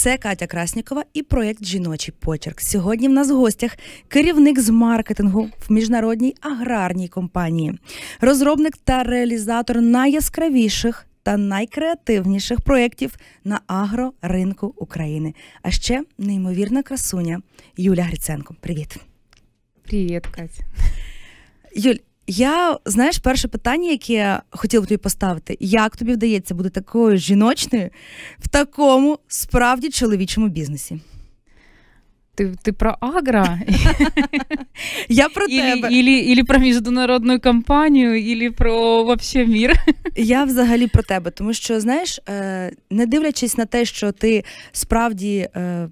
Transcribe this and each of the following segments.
Це Катя Краснікова і проєкт Жіночий почерк. Сьогодні в нас в гостях керівник з маркетингу в міжнародній аграрній компанії, розробник та реалізатор найяскравіших та найкреативніших проєктів на агроринку України. А ще неймовірна красуня Юля Гриценко. Привіт, привіт, Катя. Юль. Я знаєш, перше питання, яке я хотіла б тобі поставити: як тобі вдається бути такою жіночною в такому справді чоловічому бізнесі? Ти ты про агра? Я про тебе. про міжнародну кампанію, і про вообще мір. Я взагалі про тебе, тому що, знаєш, е, не дивлячись на те, що ти справді е,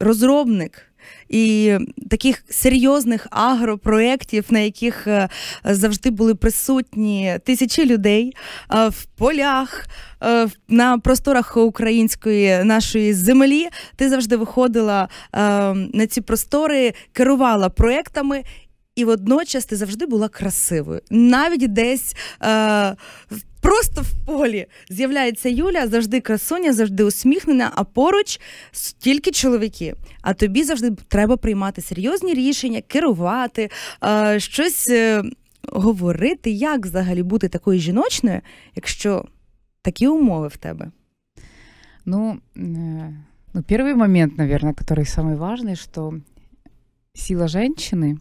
розробник і таких серйозних агропроєктів, на яких е, завжди були присутні тисячі людей е, в полях. Е, на просторах української нашої землі ти завжди виходила е, на ці простори, керувала проектами і водночас ти завжди була красивою. Навіть десь е, просто в полі з'являється Юля, завжди красуня, завжди усміхнена, а поруч тільки чоловіки. А тобі завжди треба приймати серйозні рішення, керувати, е, щось е, говорити, як взагалі бути такою жіночною, якщо такі умови в тебе. Ну, е, ну, первый момент, наверное, который самый важный, что сила женщины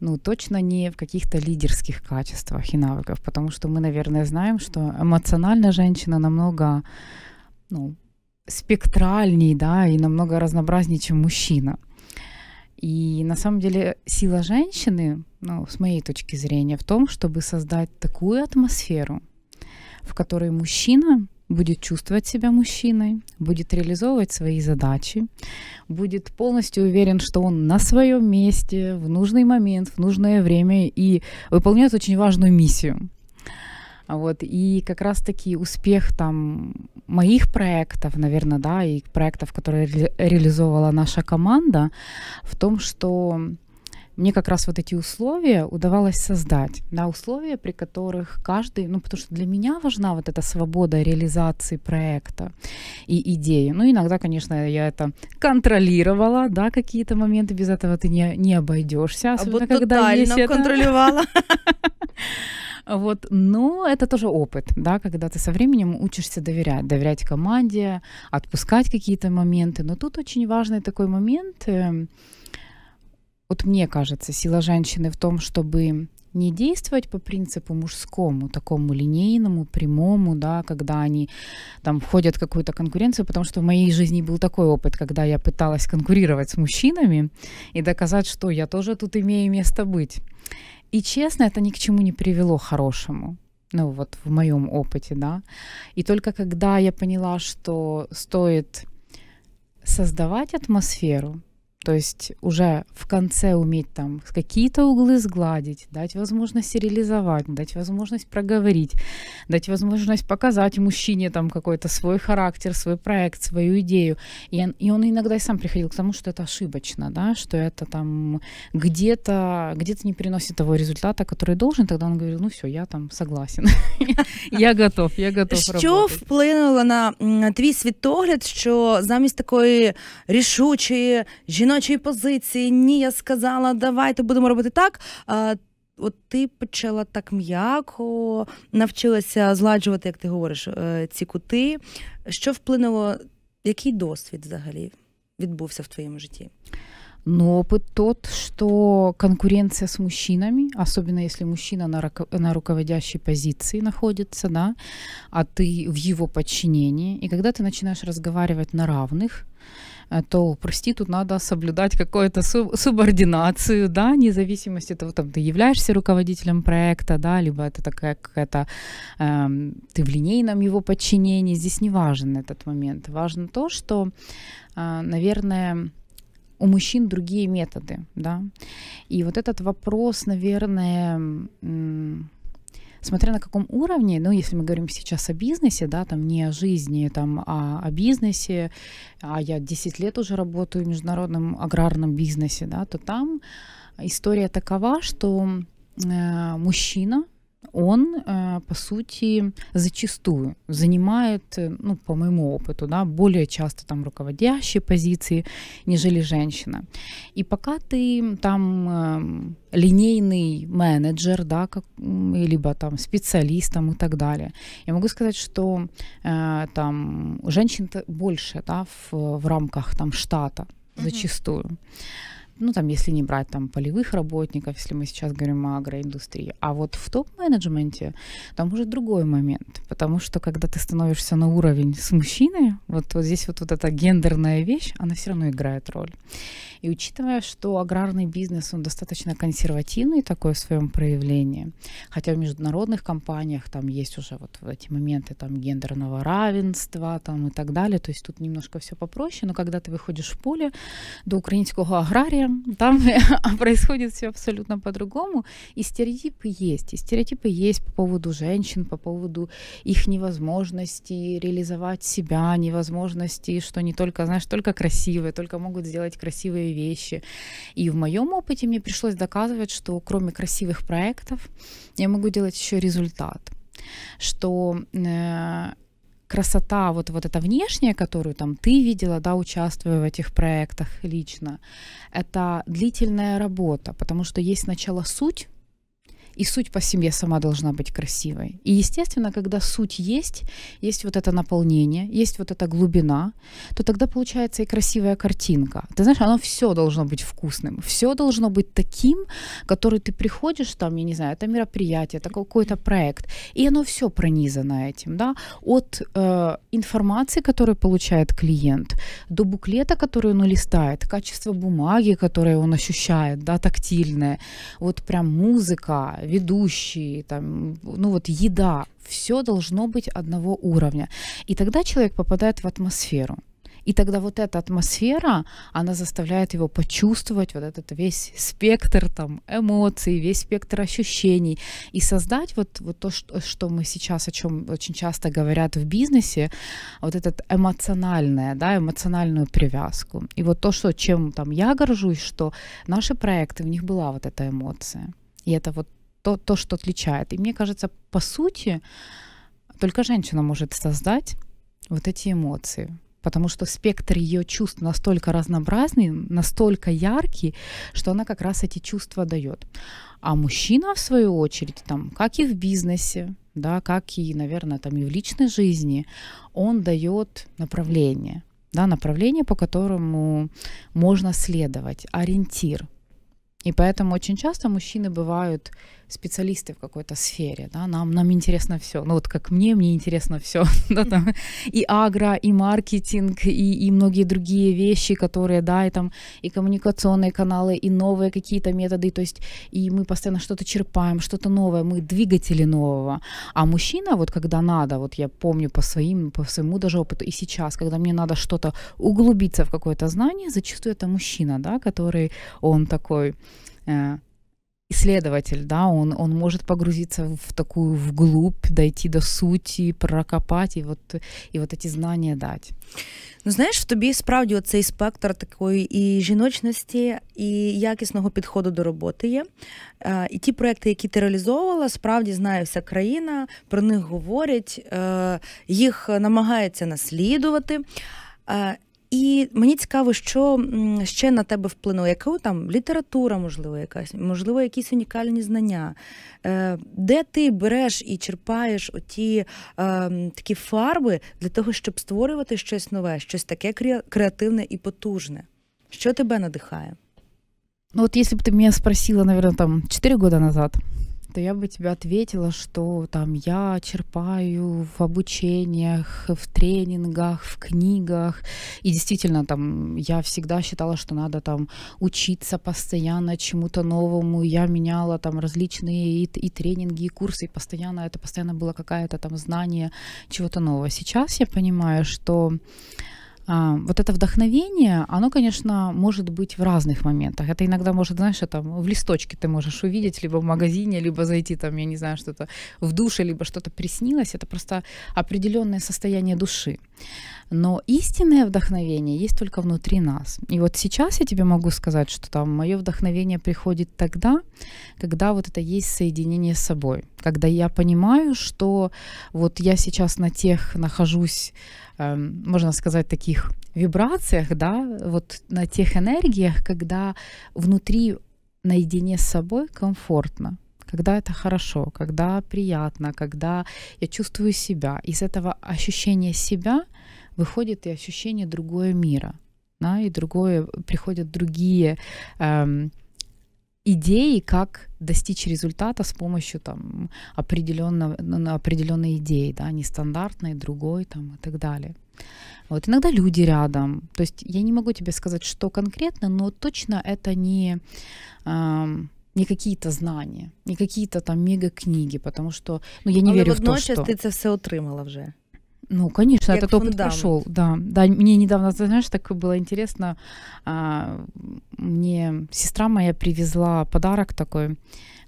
ну, точно не в каких-то лидерских качествах и навыках, потому что мы, наверное, знаем, что эмоционально женщина намного, ну, спектральней, да, и намного разнообразнее, чем мужчина. И на самом деле сила женщины, ну, с моей точки зрения, в том, чтобы создать такую атмосферу, в которой мужчина будет чувствовать себя мужчиной, будет реализовывать свои задачи, будет полностью уверен, что он на своем месте, в нужный момент, в нужное время и выполняет очень важную миссию. Вот. И как раз-таки успех там моих проектов, наверное, да, и проектов, которые ре реализовывала наша команда, в том, что мне как раз вот эти условия удавалось создать, да, условия, при которых каждый, ну, потому что для меня важна вот эта свобода реализации проекта и идеи. Ну, иногда, конечно, я это контролировала, да, какие-то моменты, без этого ты не, не обойдешься, а особенно а вот когда есть это... контролировала. Вот, но это тоже опыт, да, когда ты со временем учишься доверять, доверять команде, отпускать какие-то моменты. Но тут очень важный такой момент, эм, вот мне кажется, сила женщины в том, чтобы не действовать по принципу мужскому, такому линейному, прямому, да, когда они там входят в какую-то конкуренцию, потому что в моей жизни был такой опыт, когда я пыталась конкурировать с мужчинами и доказать, что я тоже тут имею место быть. И честно, это ни к чему не привело хорошему. Ну вот в моем опыте, да. И только когда я поняла, что стоит создавать атмосферу, то есть уже в конце уметь там какие-то углы сгладить, дать возможность реализовать, дать возможность проговорить, дать возможность показать мужчине там какой-то свой характер, свой проект, свою идею. И он, и он иногда и сам приходил к тому, что это ошибочно, да, что это там где-то где -то не приносит того результата, который должен. Тогда он говорил, ну все, я там согласен, я готов, я готов Что вплинуло на твій світогляд, что замість такой рішучої жінки, жіночої позиції. Ні, я сказала, давайте будемо робити так. А, От ти почала так м'яко, навчилася зладжувати, як ти говориш, е, ці кути. Що вплинуло, який досвід взагалі відбувся в твоєму житті? Ну, опыт тот, что конкуренция с мужчинами, особенно если мужчина на, руко на руководящей позиции находится, да, а ты в его подчинении, и когда ты начинаешь разговаривать на равных, Э, то, прости, тут надо соблюдать какую-то субординацию, да, независимость от того, там, ты являешься руководителем проекта, да, либо это такая какая-то, э, ты в линейном его подчинении, здесь не важен этот момент. Важно то, что, э, наверное, у мужчин другие методы, да, и вот этот вопрос, наверное, Смотря на каком уровне, ну, если мы говорим сейчас о бизнесе, да, там не о жизни, там, а о бизнесе, а я 10 лет уже работаю в международном аграрном бизнесе, да, то там история такова, что э, мужчина он, э, по сути, зачастую занимает, э, ну, по моему опыту, да, более часто там руководящие позиции, нежели женщина. И пока ты там эм, линейный менеджер, да, как, либо там специалист там, и так далее. Я могу сказать, что э, там женщин больше, да, в, в рамках там штата зачастую. Mm-hmm ну, там, если не брать там полевых работников, если мы сейчас говорим о агроиндустрии. А вот в топ-менеджменте там уже другой момент, потому что когда ты становишься на уровень с мужчиной, вот, вот здесь вот, вот эта гендерная вещь, она все равно играет роль. И учитывая, что аграрный бизнес, он достаточно консервативный такой в своем проявлении, хотя в международных компаниях там есть уже вот эти моменты там гендерного равенства там и так далее, то есть тут немножко все попроще, но когда ты выходишь в поле до украинского агрария, там происходит все абсолютно по-другому. И стереотипы есть. И стереотипы есть по поводу женщин, по поводу их невозможности реализовать себя, невозможности, что не только, знаешь, только красивые, только могут сделать красивые вещи. И в моем опыте мне пришлось доказывать, что кроме красивых проектов я могу делать еще результат что э, красота вот, вот эта внешняя, которую там ты видела, да, участвуя в этих проектах лично, это длительная работа, потому что есть сначала суть, и суть по себе сама должна быть красивой. И, естественно, когда суть есть, есть вот это наполнение, есть вот эта глубина, то тогда получается и красивая картинка. Ты знаешь, оно все должно быть вкусным, все должно быть таким, который ты приходишь там, я не знаю, это мероприятие, это какой-то проект, и оно все пронизано этим, да, от э, информации, которую получает клиент, до буклета, который он листает, качество бумаги, которое он ощущает, да, тактильное, вот прям музыка, ведущие там, ну вот еда, все должно быть одного уровня. И тогда человек попадает в атмосферу. И тогда вот эта атмосфера, она заставляет его почувствовать вот этот весь спектр там эмоций, весь спектр ощущений и создать вот, вот то, что, что мы сейчас, о чем очень часто говорят в бизнесе, вот этот эмоциональное, да, эмоциональную привязку. И вот то, что, чем там я горжусь, что наши проекты, в них была вот эта эмоция. И это вот то, то, что отличает. И мне кажется, по сути, только женщина может создать вот эти эмоции. Потому что спектр ее чувств настолько разнообразный, настолько яркий, что она как раз эти чувства дает. А мужчина, в свою очередь, там, как и в бизнесе, да, как и, наверное, там и в личной жизни, он дает направление, да, направление, по которому можно следовать, ориентир – и поэтому очень часто мужчины бывают специалисты в какой-то сфере, да, нам, нам интересно все. Ну вот как мне, мне интересно все. Да, там, и агро, и маркетинг, и, и многие другие вещи, которые, да, и там и коммуникационные каналы, и новые какие-то методы, то есть и мы постоянно что-то черпаем, что-то новое, мы двигатели нового. А мужчина, вот когда надо, вот я помню по своим, по своему даже опыту, и сейчас, когда мне надо что-то углубиться в какое-то знание, зачастую это мужчина, да, который, он такой, Э, исследователь, да, он, он может погрузиться в такую вглубь, дойти до суті, прокопать і от, і от эти знання дати. Ну, знаєш, в тобі справді цей спектр такої і жіночності, і якісного підходу до роботи є. Е, і ті проекти, які ти реалізовувала, справді знає вся країна, про них говорять, е, їх намагається наслідувати. Е, і мені цікаво, що ще на тебе вплинуло, яка там література, можливо, якась, можливо, якісь унікальні знання. Е, де ти береш і черпаєш оті е, такі фарби для того, щоб створювати щось нове, щось таке креативне і потужне? що тебе надихає? Ну вот если бы ты меня спросила, наверное, там 4 года назад, то я бы тебе ответила, что там я черпаю в обучениях, в тренингах, в книгах. И действительно, там я всегда считала, что надо там учиться постоянно чему-то новому. Я меняла там различные и, и тренинги, и курсы, и постоянно это постоянно было какая то там знание чего-то нового. Сейчас я понимаю, что а, вот это вдохновение, оно, конечно, может быть в разных моментах. Это иногда может, знаешь, это в листочке ты можешь увидеть, либо в магазине, либо зайти там, я не знаю, что-то в душе, либо что-то приснилось. Это просто определенное состояние души. Но истинное вдохновение есть только внутри нас. И вот сейчас я тебе могу сказать, что там мое вдохновение приходит тогда, когда вот это есть соединение с собой, когда я понимаю, что вот я сейчас на тех нахожусь, э, можно сказать, таких вибрациях, да, вот на тех энергиях, когда внутри наедине с собой комфортно, когда это хорошо, когда приятно, когда я чувствую себя. Из этого ощущения себя – выходит и ощущение другого мира, да, и другое, приходят другие эм, идеи, как достичь результата с помощью там определенного, ну, определенной идеи, да, нестандартной, другой там и так далее. Вот иногда люди рядом, то есть я не могу тебе сказать, что конкретно, но точно это не эм, не какие-то знания, не какие-то там мега книги, потому что ну я не Але ну, вірю в те, що... А водночас ти це все отримала вже. Ну, конечно, этот фундамент. опыт прошел. Да, да. Мне недавно, знаешь, так было интересно. А, мне сестра моя привезла подарок такой,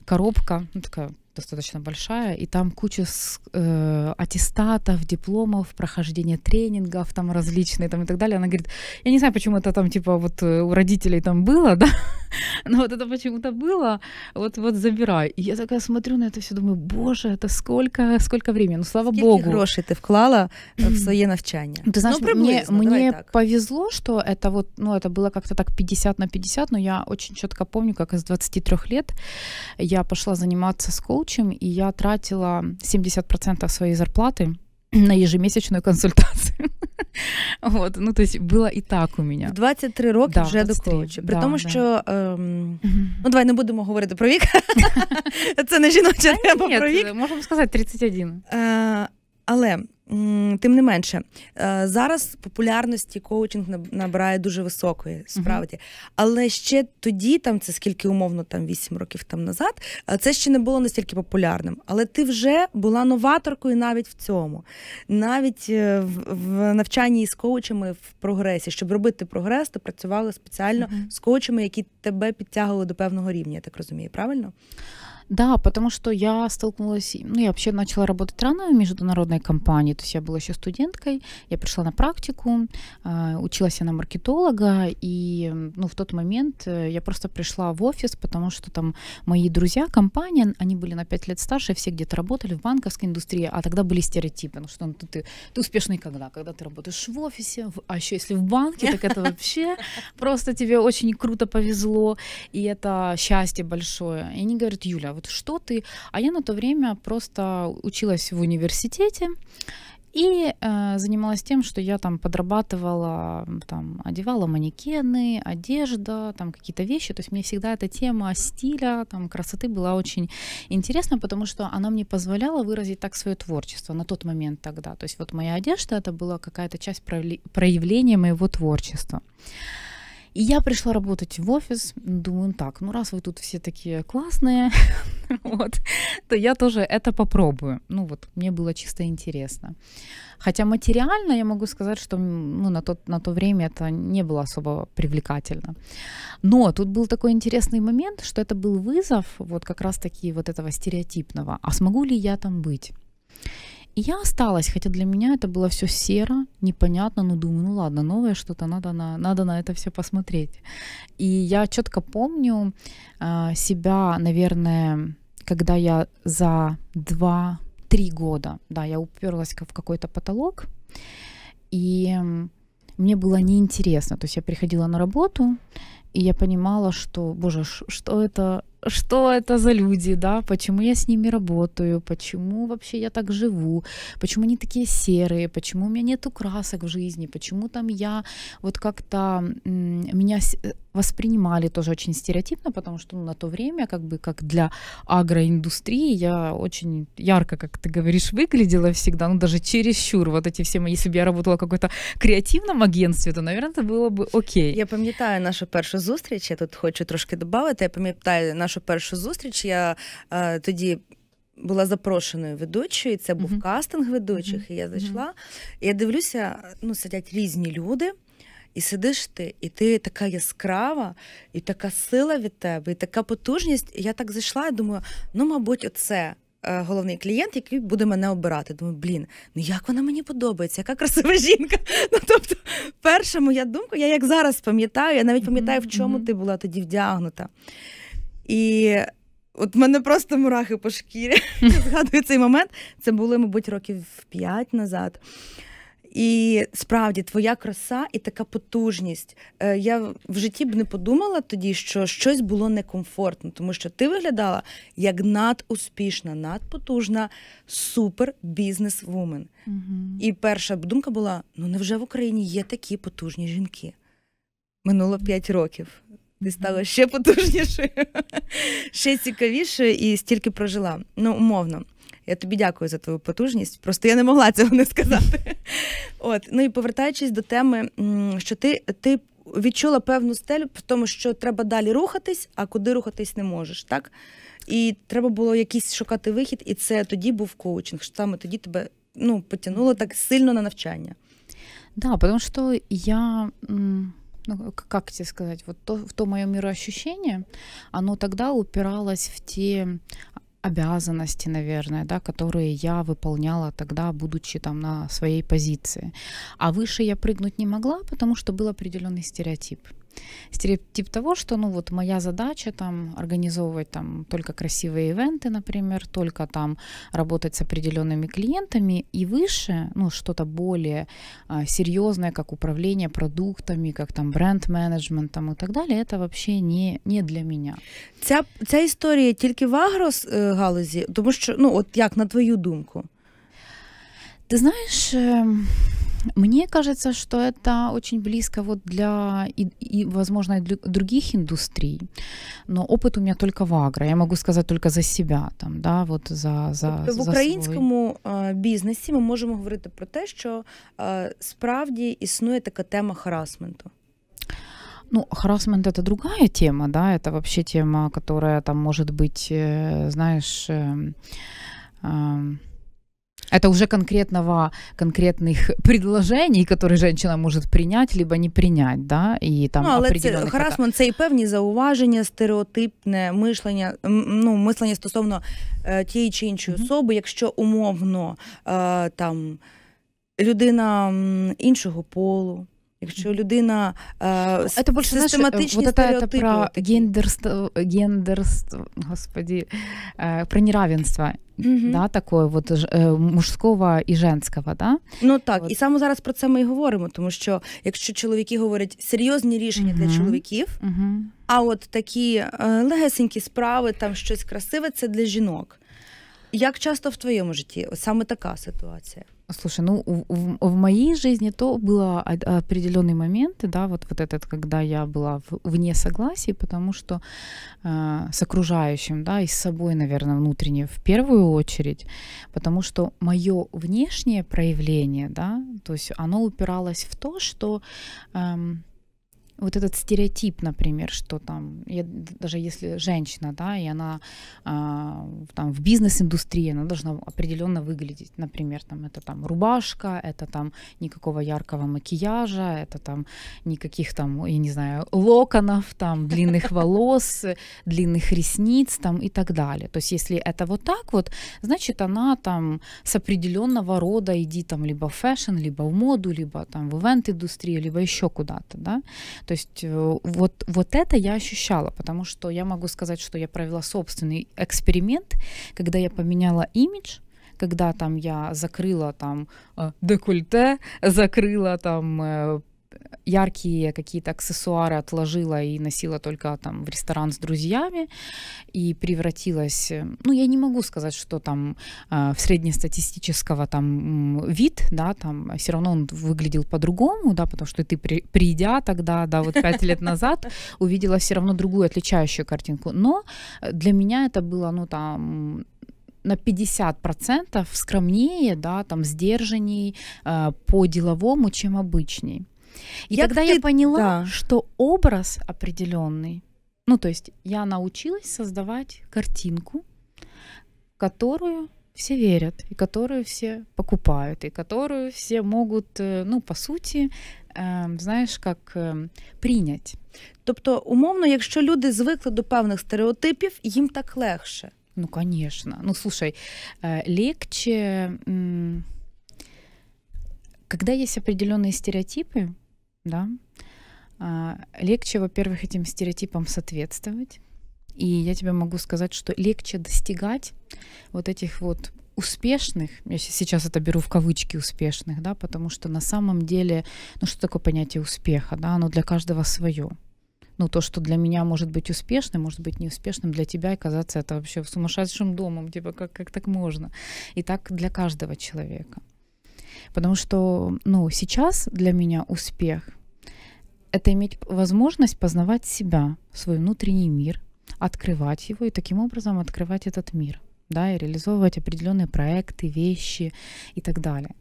коробка, ну, такая достаточно большая, и там куча с, э, аттестатов, дипломов, прохождения тренингов там различные там и так далее. Она говорит, я не знаю, почему это там типа вот э, у родителей там было, да, Но вот это почему-то было, вот, вот забирай. И я такая смотрю на это все, думаю, боже, это сколько, сколько времени, ну слава Скільки богу. грошей ты вклала э, в свое навчання? Ну, ты знаешь, ну, мне, мне так. повезло, что это вот, ну это было как-то так 50 на 50, но я очень четко помню, как из 23 лет я пошла заниматься с коучем, и я тратила 70% своей зарплаты на ежемесячную консультацию. Вот, ну то есть було і так у мене. В 23 роки да, вже до коуча. При да, тому, да. що ем, ну давай не будемо говорити про вік. Це не жіноча тема про вік. Можемо сказати 31. Е, але тим не менше, е, зараз популярності коучинг набирає дуже високої справді. Але ще тоді, там це скільки умовно, там 8 років там назад, е, це ще не було настільки популярним. Але ти вже була новаторкою навіть в цьому, навіть е, в навчанні з коучами в прогресі. Щоб робити прогрес, ти працювала спеціально uh-huh. з коучами, які тебе підтягували до певного рівня. Я так розумію, правильно? Да, потому что я столкнулась, ну, я вообще начала работать рано в международной компании, то есть я была еще студенткой, я пришла на практику, а, училась я на маркетолога, и, ну, в тот момент э, я просто пришла в офис, потому что там мои друзья, компания, они были на 5 лет старше, все где-то работали в банковской индустрии, а тогда были стереотипы, ну, что ну, ты, ты, успешный когда? Когда ты работаешь в офисе, а еще если в банке, так это вообще просто тебе очень круто повезло, и это счастье большое. И они говорят, Юля, а вот вот что ты... А я на то время просто училась в университете, и э, занималась тем, что я там подрабатывала, там, одевала манекены, одежда, там какие-то вещи. То есть мне всегда эта тема стиля, там, красоты была очень интересна, потому что она мне позволяла выразить так свое творчество на тот момент тогда. То есть вот моя одежда, это была какая-то часть проявления моего творчества. И я пришла работать в офис, думаю, «Ну так, ну раз вы тут все такие классные, вот, то я тоже это попробую. Ну вот, мне было чисто интересно. Хотя материально я могу сказать, что ну, на, тот, на то время это не было особо привлекательно. Но тут был такой интересный момент, что это был вызов вот как раз-таки вот этого стереотипного. А смогу ли я там быть? И я осталась, хотя для меня это было все серо, непонятно, но ну, думаю, ну ладно, новое что-то, надо на, надо на это все посмотреть. И я четко помню э, себя, наверное, когда я за два-три года, да, я уперлась в какой-то потолок, и мне было неинтересно. То есть я приходила на работу, и я понимала, что, боже, что это, что это за люди, да, почему я с ними работаю, почему вообще я так живу, почему они такие серые, почему у меня нету красок в жизни, почему там я вот как-то меня э, воспринимали тоже очень стереотипно, потому что ну, на то время как бы как для агроиндустрии я очень ярко, как ты говоришь, выглядела всегда, ну даже чересчур вот эти все мои, если бы я работала в каком-то креативном агентстве, то, наверное, это было бы окей. Я помню нашу першу зустріч, я тут хочу трошки добавить. я пам'ятаю нашу нашу першу зустріч, я е, тоді. Була запрошеною ведучою, це був mm-hmm. кастинг ведучих. Mm-hmm. І я зайшла. і Я дивлюся, ну сидять різні люди, і сидиш ти, і ти така яскрава, і така сила від тебе, і така потужність. І я так зайшла і думаю, ну, мабуть, оце. Е, головний клієнт, який буде мене обирати. Думаю, блін, ну як вона мені подобається, яка красива жінка. Ну тобто, перша моя думка, я як зараз пам'ятаю, я навіть пам'ятаю, в чому ти була тоді вдягнута. І от мене просто мурахи по шкірі. Згадую цей момент. Це були, мабуть, років п'ять назад. І справді твоя краса і така потужність. Е, я в житті б не подумала тоді, що щось було некомфортно, тому що ти виглядала як надуспішна, надпотужна супер бізнес-вумен. Угу. І перша думка була: ну невже в Україні є такі потужні жінки? Минуло п'ять років ти стала ще потужнішою, ще цікавішою і стільки прожила. Ну, умовно. Я тобі дякую за твою потужність. Просто я не могла цього не сказати. От, ну і повертаючись до теми, що ти ти відчула певну стелю в тому, що треба далі рухатись, а куди рухатись не можеш, так? І треба було якийсь шукати вихід, і це тоді був коучинг. що Саме тоді тебе ну, потягнуло так сильно на навчання. Да, тому що я ну, как тебе сказать, вот то, в то мое мироощущение, оно тогда упиралось в те обязанности, наверное, да, которые я выполняла тогда, будучи там на своей позиции. А выше я прыгнуть не могла, потому что был определенный стереотип стереотип того, что, ну, вот моя задача там организовывать там только красивые ивенты, например, только там работать с определенными клиентами и выше, ну, что-то более а, серьезное, как управление продуктами, как там бренд-менеджментом и так далее, это вообще не, не для меня. Ця, ця історія тільки в агрос галузі, тому що, ну, от як на твою думку? Ти знаєш, мне кажется, что это очень близко вот для, и, и, возможно, для других индустрий, но опыт у меня только в агро, я могу сказать только за себя, там, да, вот за, за, в за українському свой... А, бізнесі ми можемо говорити про те, що а, справді існує така тема харасменту. Ну, харасмент это другая тема, да, это вообще тема, которая там может быть, э, знаешь, эм, эм, Это уже конкретного, конкретных предложений, которые женщина може прийняти, либо не прийняти. Да? І там ну, але це харасмент, це і певні зауваження, стереотипне мишлення, ну, мислення стосовно е, тієї чи іншої mm-hmm. особи, якщо умовно е, там людина іншого полу. Якщо людина э, это больше, систематичні знаешь, вот это, про гендерство, гендерство, господи, э, про неравенство. mm Да, такое вот э, е, мужського і женського, да? Ну так, От. і саме зараз про це ми і говоримо, тому що якщо чоловіки говорять серйозні рішення mm для чоловіків, mm а от такі легесенькі справи, там щось красиве, це для жінок. Як часто в твоєму житті саме така ситуація? Слушай, ну в, в моей жизни то было определенные моменты, да, вот вот этот, когда я была в, вне согласия, потому что э, с окружающим, да, и с собой, наверное, внутренне в первую очередь, потому что мое внешнее проявление, да, то есть оно упиралось в то, что эм, вот этот стереотип, например, что там, я, даже если женщина, да, и она а, там в бизнес-индустрии, она должна определенно выглядеть, например, там это там рубашка, это там никакого яркого макияжа, это там никаких там, я не знаю, локонов, там длинных волос, длинных ресниц, там и так далее. То есть если это вот так вот, значит она там с определенного рода иди там либо в фэшн, либо в моду, либо там в ивент-индустрию, либо еще куда-то, да. То то есть э, вот, вот это я ощущала, потому что я могу сказать, что я провела собственный эксперимент, когда я поменяла имидж, когда там я закрыла там э, декольте, закрыла там э, яркие какие-то аксессуары отложила и носила только там в ресторан с друзьями и превратилась, э, ну я не могу сказать, что там э, в среднестатистического там вид, да, там а все равно он выглядел по-другому, да, потому что ты при, придя тогда, да, вот пять лет назад увидела все равно другую отличающую картинку, но для меня это было, ну там на 50% скромнее, да, там, сдержанней, э, по-деловому, чем обычней. И как тогда ты... я поняла, да. что образ определенный, ну то есть я научилась создавать картинку, которую все верят, и которую все покупают, и которую все могут, э, ну, по суті, эм, знаєш, як эм, прийняти. Тобто, умовно, якщо люди звикли до певних стереотипів, їм так легше. Ну, конечно. Ну, слушай, э, легче, когда есть определенные стереотипы, да, а, легче, во-первых, этим стереотипам соответствовать. И я тебе могу сказать, что легче достигать вот этих вот успешных, я сейчас это беру в кавычки успешных, да, потому что на самом деле, ну что такое понятие успеха, да, оно для каждого свое. Ну, то, что для меня может быть успешным, может быть неуспешным для тебя, и казаться это вообще сумасшедшим домом, типа, как, как так можно. И так для каждого человека. Потому что, ну, сейчас для меня успех — это иметь возможность познавать себя, свой внутренний мир, открывать его и таким образом открывать этот мир, да, и реализовывать определенные проекты, вещи и так далее.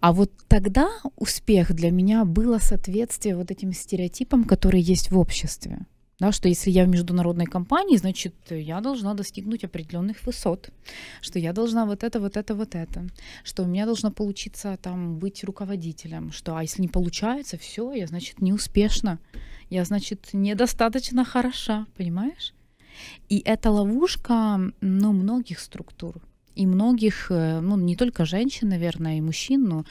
А вот тогда успех для меня было соответствие вот этим стереотипам, которые есть в обществе. Да, что если я в международной компании, значит, я должна достигнуть определенных высот, что я должна вот это, вот это, вот это, что у меня должно получиться там быть руководителем, что а если не получается, все, я, значит, неуспешна, я, значит, недостаточно хороша, понимаешь? И это ловушка, ну, многих структур, и многих, э, ну, не только женщин, наверное, и мужчин, но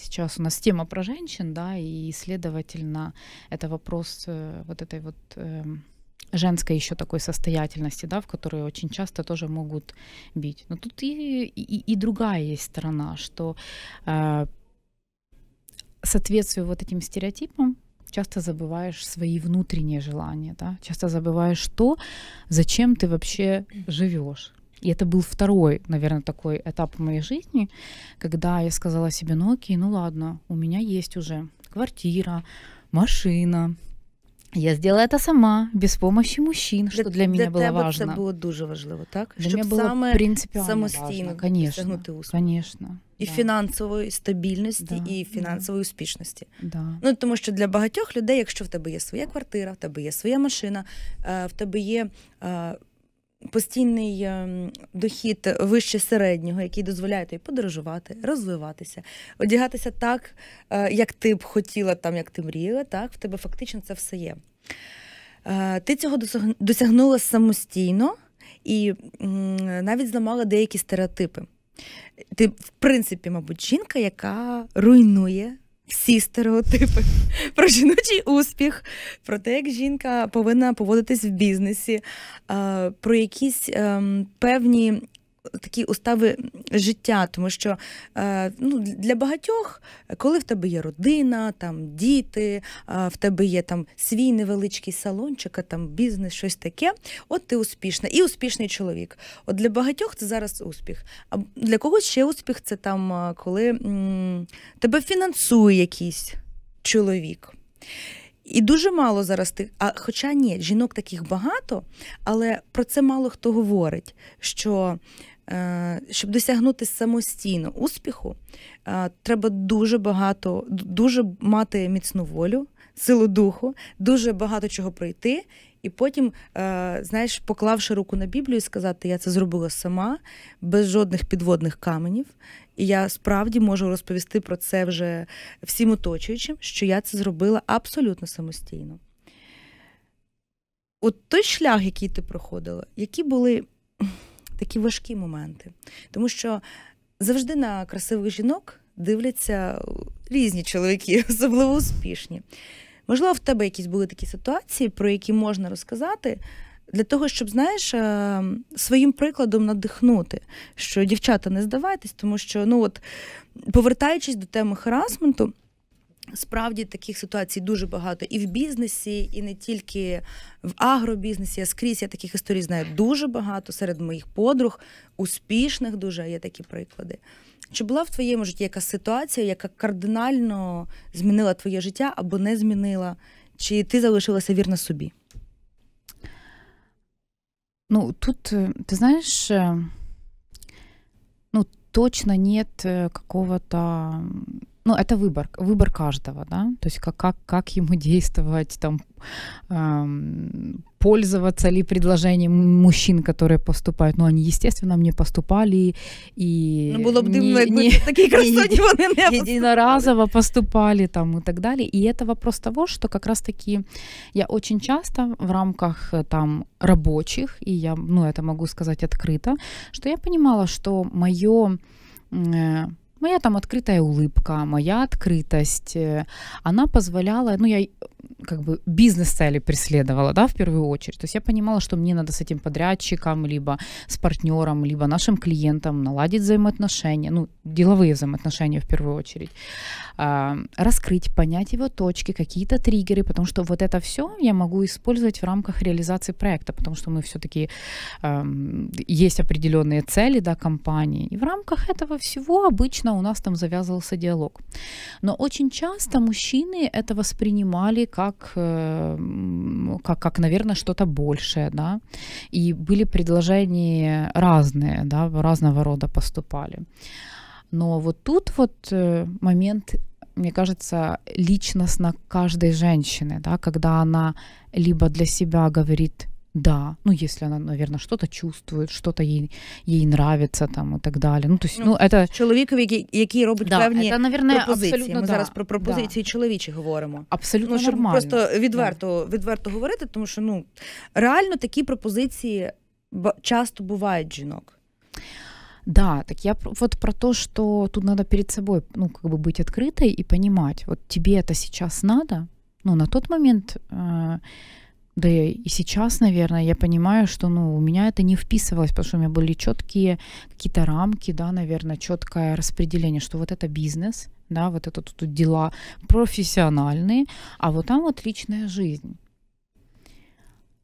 сейчас у нас тема про женщин, да, и, следовательно, это вопрос э, вот этой вот эм, женской еще такой состоятельности, да, в которой очень часто тоже могут бить. Но тут и, и, и другая есть сторона, что э, соответствию вот этим стереотипам часто забываешь свои внутренние желания, да, часто забываешь то, зачем ты вообще живешь. И это был второй, наверное, такой этап в моей жизни, когда я сказала себе, ну окей, ну ладно, у меня есть уже квартира, машина, я сделала это сама, без помощи мужчин, что для, для мене було важливо. Для тебе це было дуже важливо, так? Для Щоб було саме самое самостійно важно, конечно, конечно, І да. фінансової стабільності, да, і фінансової да. успішності. Да. Ну, Тому що для багатьох людей, якщо в тебе є своя квартира, в тебе є своя машина, в тебе є Постійний е, дохід вище середнього, який дозволяє тобі подорожувати, розвиватися, одягатися так, е, як ти б хотіла, там як ти мріяла, так в тебе фактично це все є. Е, ти цього досягнула самостійно і навіть зламала деякі стереотипи. Ти, в принципі, мабуть, жінка, яка руйнує всі стереотипи про жіночий успіх, про те, як жінка повинна поводитись в бізнесі, про якісь певні такі устави життя, тому що е, ну, для багатьох, коли в тебе є родина, там діти, е, в тебе є там свій невеличкий салончик, а, там бізнес, щось таке, от ти успішна і успішний чоловік. От для багатьох це зараз успіх. А для когось ще успіх це там, е, коли м- тебе фінансує якийсь чоловік. І дуже мало зараз тих, а хоча ні, жінок таких багато, але про це мало хто говорить. що Е, щоб досягнути самостійно успіху, е, треба дуже багато, дуже мати міцну волю, силу духу, дуже багато чого пройти. І потім, е, знаєш, поклавши руку на Біблію, сказати, я це зробила сама, без жодних підводних каменів. І я справді можу розповісти про це вже всім оточуючим, що я це зробила абсолютно самостійно. От той шлях, який ти проходила, які були такі важкі моменти, тому що завжди на красивих жінок дивляться різні чоловіки, особливо успішні. Можливо, в тебе якісь були такі ситуації, про які можна розказати. Для того, щоб, знаєш, е, своїм прикладом надихнути, що дівчата не здавайтесь, тому що, ну от повертаючись до теми харасменту, Справді таких ситуацій дуже багато і в бізнесі, і не тільки в агробізнесі. Я скрізь я таких історій знаю дуже багато серед моїх подруг, успішних дуже є такі приклади. Чи була в твоєму житті якась ситуація, яка кардинально змінила твоє життя або не змінила? Чи ти залишилася вірна собі? Ну, тут, е, ти знаєш, е, ну, точно нет е, какого-то ну, это выбор, выбор каждого, да, то есть как, как, как ему действовать, там, эм, пользоваться ли предложением мужчин, которые поступают, ну, они, естественно, мне поступали и... Ну, было бы дымно, не, не, такие красоты, не, не, единоразово поступали там и так далее, и это вопрос того, что как раз-таки я очень часто в рамках там рабочих, и я, ну, это могу сказать открыто, что я понимала, что мое моя там открытая улыбка, моя открытость, э, она позволяла, ну я как бы бизнес-цели преследовала, да, в первую очередь. То есть я понимала, что мне надо с этим подрядчиком, либо с партнером, либо нашим клиентом наладить взаимоотношения, ну, деловые взаимоотношения в первую очередь, а, раскрыть, понять его точки, какие-то триггеры, потому что вот это все я могу использовать в рамках реализации проекта, потому что мы все-таки есть определенные цели, да, компании, и в рамках этого всего обычно у нас там завязывался диалог. Но очень часто мужчины это воспринимали как, эм, как, как наверное, что-то большее, да. И были предложения разные, да, разного рода поступали. Но вот тут вот э, момент мне кажется, личностно каждой женщины, да, когда она либо для себя говорит, Да, ну если она, наверное, что-то чувствует, что-то їй їй нравится там і так далі. Ну, то есть, ну, ну это... Чоловікові, який, робить да, певні это, наверное, пропозиції. Ми да, зараз про пропозиції да. чоловічі говоримо. Абсолютно ну, щоб нормально. Просто відверто да. відверто говорити, тому що ну реально такі пропозиції часто бувають жінок. Да, так я вот про то, что тут надо перед собой, ну, как бы быть открытой и понимать, вот тебе это сейчас надо, ну, на тот момент э, да и сейчас, наверное, я понимаю, что ну, у меня это не вписывалось, потому что у меня были четкие какие-то рамки, да, наверное, четкое распределение, что вот это бизнес, да, вот это тут дела профессиональные, а вот там вот личная жизнь.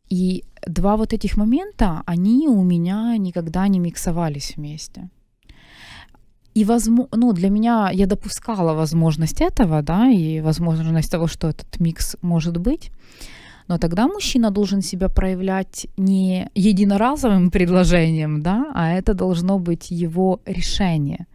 И два вот этих момента, они у меня никогда не миксовались вместе. И возможно, ну, для меня я допускала возможность этого, да, и возможность того, что этот микс может быть. Но тогда мужчина должен себя проявлять не единоразовым предложением, да, а это должно быть его решение.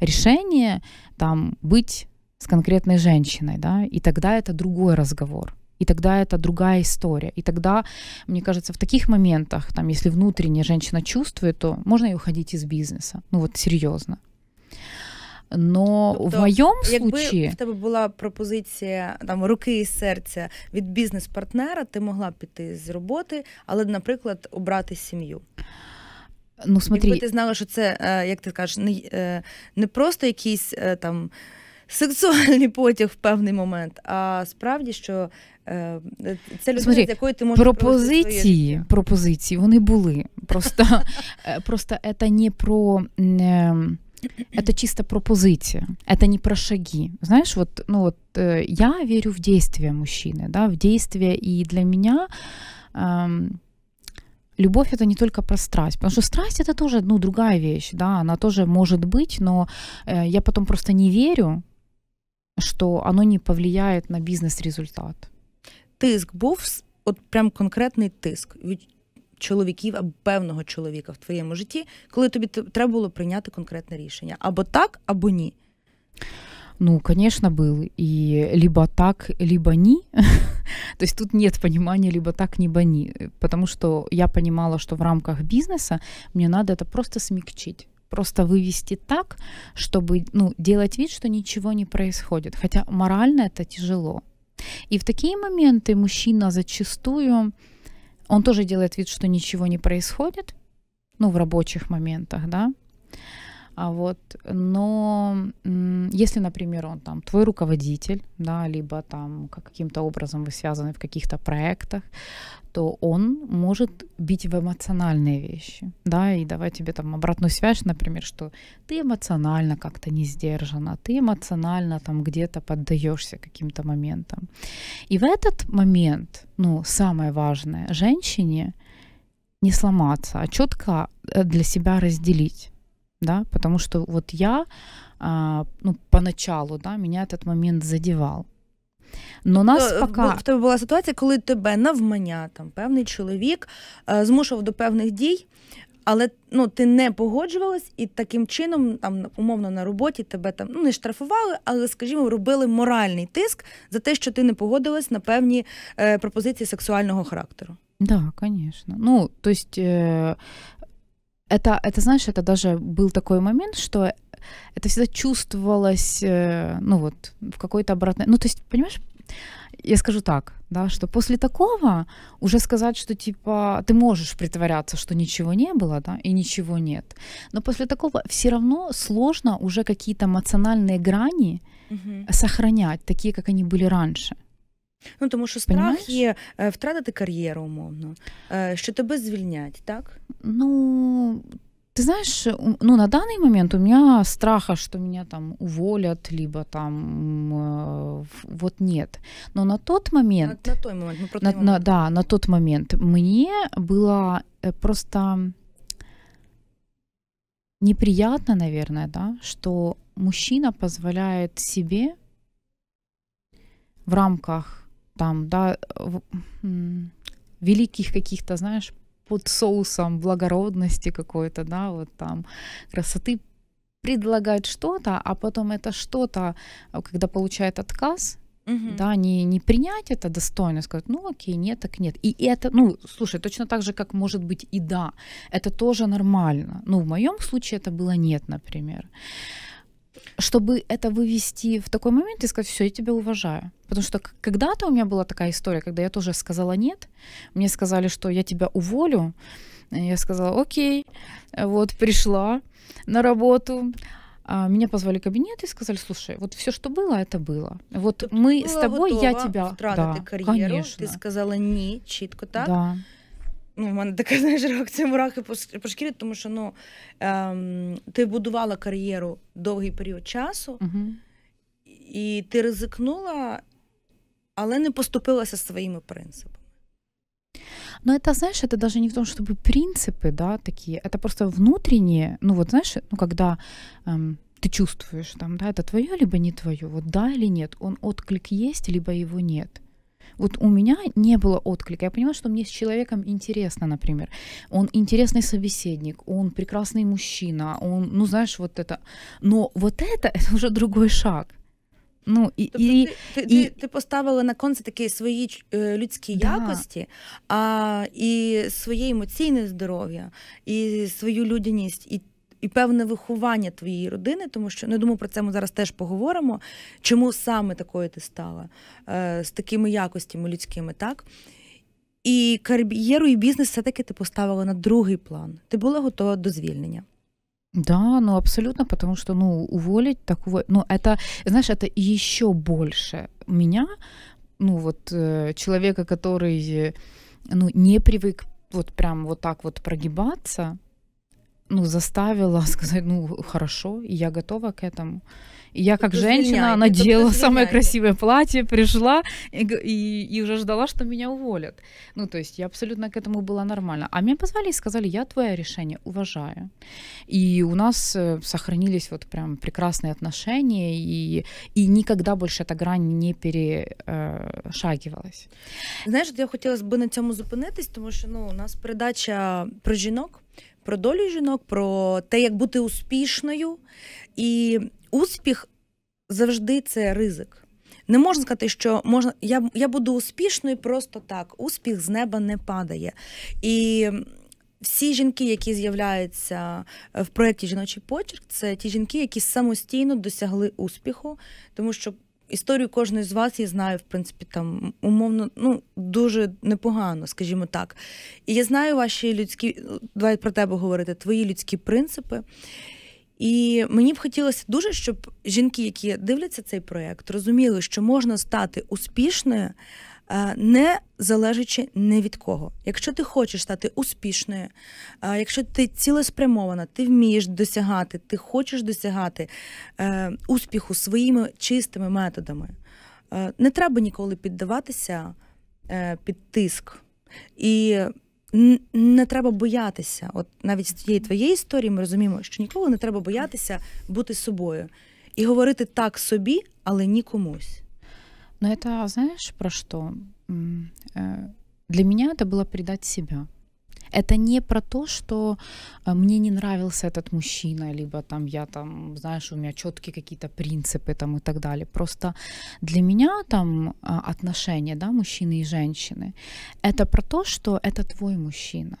Решение там быть с конкретной женщиной, да, и тогда это другой разговор. И тогда это другая история. И тогда, мне кажется, в таких моментах, там, если внутренняя женщина чувствует, то можно и уходить из бизнеса. Ну вот серьезно. Но тобто, в моєму случаї... в тебе була пропозиція там руки і серця від бізнес-партнера, ти могла піти з роботи, але, наприклад, обрати сім'ю. Ну, смотри... Якби ти знала, що це, е, як ти кажеш, не е, не просто якийсь е, там сексуальний потяг в певний момент, а справді, що це людина, Смотри, з якою ти можеш пропозиції, пропозиції вони були. Просто просто не про. Ем, это чисто про это не про шаги. Знаешь, вот, ну вот э, я верю в действия мужчины, да, в действия, и для меня э, любовь это не только про страсть, потому что страсть это тоже, ну, другая вещь, да, она тоже может быть, но э, я потом просто не верю, что оно не повлияет на бизнес-результат. Тиск був, вот прям конкретный тиск чоловіків або певного чоловіка в твоєму житті, коли тобі треба було прийняти конкретне рішення або так, або ні. Ну, конечно, был. И либо так, либо не. То есть тут нет понимания либо так, либо не. Потому что я понимала, что в рамках бизнеса мне надо это просто смягчить просто вывести так, чтобы ну, делать вид, что ничего не происходит. Хотя морально это тяжело. И в такие моменты мужчина зачастую он тоже делает вид, что ничего не происходит, ну, в рабочих моментах, да. А вот, но если, например, он там твой руководитель, да, либо там каким-то образом вы связаны в каких-то проектах, то он может бить в эмоциональные вещи, да, и давать тебе там обратную связь, например, что ты эмоционально как-то не сдержана, ты эмоционально там где-то поддаешься каким-то моментам. И в этот момент, ну, самое важное, женщине не сломаться, а четко э, для себя разделить да, потому что вот я, а, ну, поначалу, да, меня этот момент задевал. Но нас То, э, пока... В тебе була ситуація, коли тебе навмання там певний чоловік е, змушував до певних дій, але ну, ти не погоджувалась, і таким чином, там умовно на роботі тебе там ну, не штрафували, але, скажімо, робили моральний тиск за те, що ти не погодилась на певні е, пропозиції сексуального характеру. Да, звісно. Ну, то есть е, это, это, знаешь, это даже был такой момент, что это всегда чувствовалось, э, ну вот, в какой-то обратной... Ну, то есть, понимаешь, я скажу так, да, что после такого уже сказать, что типа ты можешь притворяться, что ничего не было, да, и ничего нет. Но после такого все равно сложно уже какие-то эмоциональные грани угу. сохранять, такие, как они были раньше. Ну тому що страх Понимаєш? є е, втратити кар'єру умовно, е, що тебе звільнять, так? Ну. Ты знаешь, ну на данный момент у меня страха, что меня там уволят, либо там вот нет. Но на тот момент, на, на той момент, ну, на, на, момент. да, на тот момент мне было э, просто неприятно, наверное, да, что мужчина позволяет себе в рамках там, да, великих каких-то, знаешь, под соусом благородности какой-то, да, вот там красоты предлагает что-то, а потом это что-то, а, когда получает отказ, угу. да, не, не принять это достойно, сказать, ну окей, нет, так нет. И это, ну, слушай, точно так же, как может быть и да, это тоже нормально. Ну, в моем случае это было нет, например чтобы это вывести в такой момент и сказать, все, я тебя уважаю. Потому что когда-то у меня была такая история, когда я тоже сказала нет, мне сказали, что я тебя уволю. Я сказала, окей, вот пришла на работу. А, меня позвали в кабинет и сказали, слушай, вот все, что было, это было. Вот Тут мы с тобой, я тебя... Да, карьеру, конечно. Ты сказала не, четко так. Да ну, в мене таке знаєш, реакція мурахи по шкірі, тому що ну, ем, ти будувала кар'єру довгий період часу, uh-huh. і ти ризикнула, але не поступилася своїми принципами. Ну это, знаешь, это даже не в том, чтобы принципы, да, такие, это просто внутренние, ну вот, знаешь, ну когда эм, ты чувствуешь, там, да, это твое либо не твое, вот да или нет, он отклик есть, либо его нет. Вот у меня не было отклика. Я понимаю, что мне с человеком интересно, например. Он интересный собеседник, он прекрасный мужчина, он, ну знаешь, вот это. Но вот это, это уже другой шаг. Ну і тобто, і, ти, і... Ти, поставила на конце такі свої людські да. якості, а і своє емоційне здоров'я, і свою людяність, і і певне виховання твоєї родини, тому що ну, я думаю, про це ми зараз теж поговоримо. Чому саме такою ти стала е, з такими якостями людськими, так? І кар'єру, і бізнес все-таки ти поставила на другий план. Ти була готова до звільнення. Да, ну абсолютно, потому что, ну, уволить такого, ну, это, знаешь, это еще больше меня, ну, вот, э, человека, который, э, ну, не привык вот прям вот так вот прогибаться, ну, заставила сказать, ну, хорошо, и я готова к этому. И я как женщина извиняет, надела самое красивое платье, пришла и, и, и уже ждала, что меня уволят. Ну, то есть я абсолютно к этому была нормально. А меня позвали и сказали, я твое решение уважаю. И у нас э, сохранились вот прям прекрасные отношения, и, и никогда больше эта грань не перешагивалась. Э, Знаєш, я хотела бы на цьому зупинитись, потому что ну, у нас передача про женок про долю жінок, про те, як бути успішною. І успіх завжди це ризик. Не можна сказати, що можна я я буду успішною просто так. Успіх з неба не падає. І всі жінки, які з'являються е, в проєкті жіночий почерк, це ті жінки, які самостійно досягли успіху, тому що Історію кожної з вас я знаю, в принципі, там умовно, ну дуже непогано, скажімо так. І я знаю ваші людські, давай про тебе говорити, твої людські принципи. І мені б хотілося дуже, щоб жінки, які дивляться цей проект, розуміли, що можна стати успішною Е, не залежачи ні від кого. Якщо ти хочеш стати успішною, е, якщо ти цілеспрямована, ти вмієш досягати, ти хочеш досягати е, успіху своїми чистими методами, не треба ніколи піддаватися під тиск. І не треба боятися, от навіть з тієї твоєї історії ми розуміємо, що ніколи не треба боятися бути собою і говорити так собі, але ні комусь. Но это, знаешь, про что? Э, для меня это было предать себя. Это не про то, что э, мне не нравился этот мужчина, либо там я там, знаешь, у меня четкие какие-то принципы там и так далее. Просто для меня там э, отношения, да, мужчины и женщины, это про то, что это твой мужчина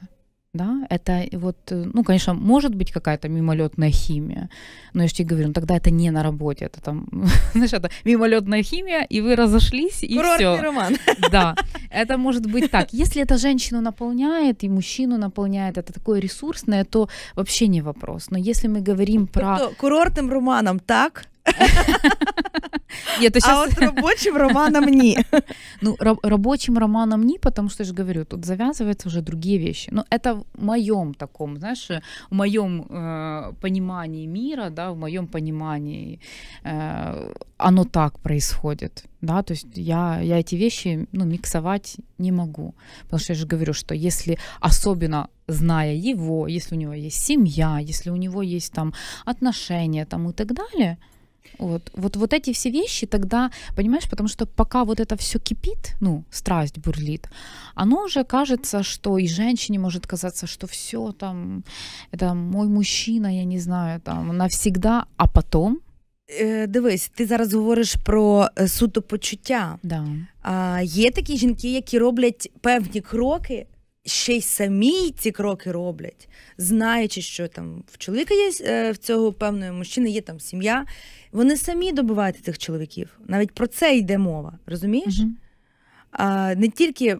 да, это вот, э, ну, конечно, может быть какая-то мимолетная химия, но я же тебе говорю, ну, тогда это не на работе, это там, знаешь, это мимолетная химия, и вы разошлись, и все. роман. Да, это может быть так. Если это женщину наполняет и мужчину наполняет, это такое ресурсное, то вообще не вопрос. Но если мы говорим про... Курортным романом так, Нет, сейчас... А вот рабочим романом не. Ну, рабочим романом не, потому что, я же говорю, тут завязываются уже другие вещи. Но это в моем таком, знаешь, в моем э, понимании мира, да, в моем понимании э, оно так происходит. Да, то есть я, я эти вещи ну, миксовать не могу. Потому что я же говорю, что если особенно зная его, если у него есть семья, если у него есть там отношения там, и так далее – вот. вот, вот эти все вещи тогда, понимаешь, потому что пока вот это все кипит, ну, страсть бурлит, оно уже кажется, что и женщине может казаться, что все там, это мой мужчина, я не знаю, там, навсегда, а потом э, Дивись, ти зараз говориш про суто почуття. Да. А, Є такі жінки, які роблять певні кроки ще й самі ці кроки роблять, знаючи, що там в чоловіка є е, в цього певної мужчини, є там сім'я. Вони самі добувають цих чоловіків. Навіть про це йде мова, розумієш? Uh-huh. А, Не тільки,